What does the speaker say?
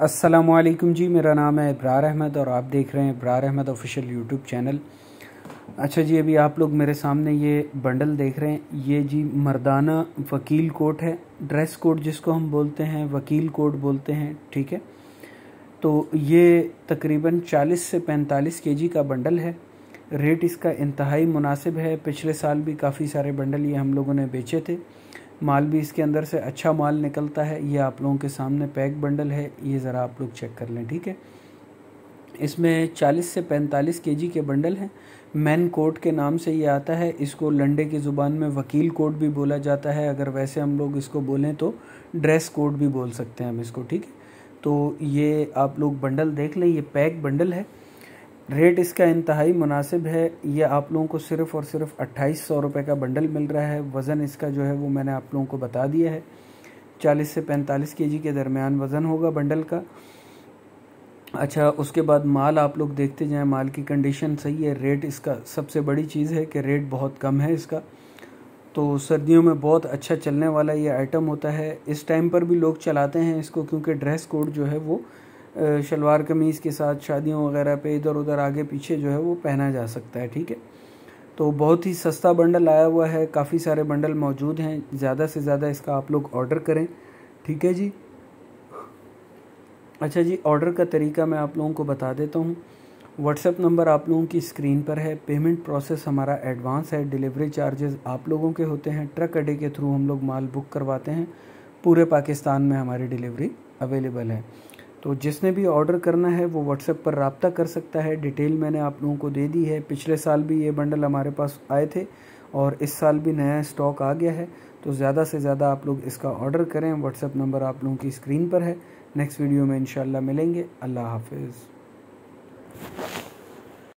असलकम जी मेरा नाम है इब्रार अहमद और आप देख रहे हैं Ibrar Ahmed official YouTube channel अच्छा जी अभी आप लोग मेरे सामने ये बंडल देख रहे हैं ये जी मर्दाना वकील कोट है ड्रेस कोड जिसको हम बोलते हैं वकील कोट बोलते हैं ठीक है तो ये तकरीबन 40 से 45 केजी का बंडल है रेट इसका इंतहाई मुनासिब है पिछले साल भी काफ़ी सारे बंडल ये हम लोगों ने बेचे थे माल भी इसके अंदर से अच्छा माल निकलता है ये आप लोगों के सामने पैक बंडल है ये ज़रा आप लोग चेक कर लें ठीक है इसमें 40 से 45 केजी के बंडल हैं मैन कोट के नाम से ये आता है इसको लंडे की ज़ुबान में वकील कोट भी बोला जाता है अगर वैसे हम लोग इसको बोलें तो ड्रेस कोड भी बोल सकते हैं हम इसको ठीक है तो ये आप लोग बंडल देख लें ये पैक बंडल है रेट इसका इंतहाई मुनासिब है ये आप लोगों को सिर्फ़ और सिर्फ अट्ठाईस सौ रुपये का बंडल मिल रहा है वज़न इसका जो है वो मैंने आप लोगों को बता दिया है चालीस से पैंतालीस के जी के दरमियान वज़न होगा बंडल का अच्छा उसके बाद माल आप लोग देखते जाएं माल की कंडीशन सही है रेट इसका सबसे बड़ी चीज़ है कि रेट बहुत कम है इसका तो सर्दियों में बहुत अच्छा चलने वाला ये आइटम होता है इस टाइम पर भी लोग चलाते हैं इसको क्योंकि ड्रेस कोड जो है वो शलवार कमीज़ के साथ शादियों वगैरह पे इधर उधर आगे पीछे जो है वो पहना जा सकता है ठीक है तो बहुत ही सस्ता बंडल आया हुआ है काफ़ी सारे बंडल मौजूद हैं ज़्यादा से ज़्यादा इसका आप लोग ऑर्डर करें ठीक है जी अच्छा जी ऑर्डर का तरीका मैं आप लोगों को बता देता हूँ व्हाट्सएप नंबर आप लोगों की स्क्रीन पर है पेमेंट प्रोसेस हमारा एडवांस है डिलीवरी चार्जेस आप लोगों के होते हैं ट्रक अड्डे के थ्रू हम लोग माल बुक करवाते हैं पूरे पाकिस्तान में हमारी डिलीवरी अवेलेबल है तो जिसने भी ऑर्डर करना है वो व्हाट्सएप पर रबता कर सकता है डिटेल मैंने आप लोगों को दे दी है पिछले साल भी ये बंडल हमारे पास आए थे और इस साल भी नया स्टॉक आ गया है तो ज़्यादा से ज़्यादा आप लोग इसका ऑर्डर करें व्हाट्सएप नंबर आप लोगों की स्क्रीन पर है नेक्स्ट वीडियो में इंशाल्लाह मिलेंगे अल्लाह हाफिज़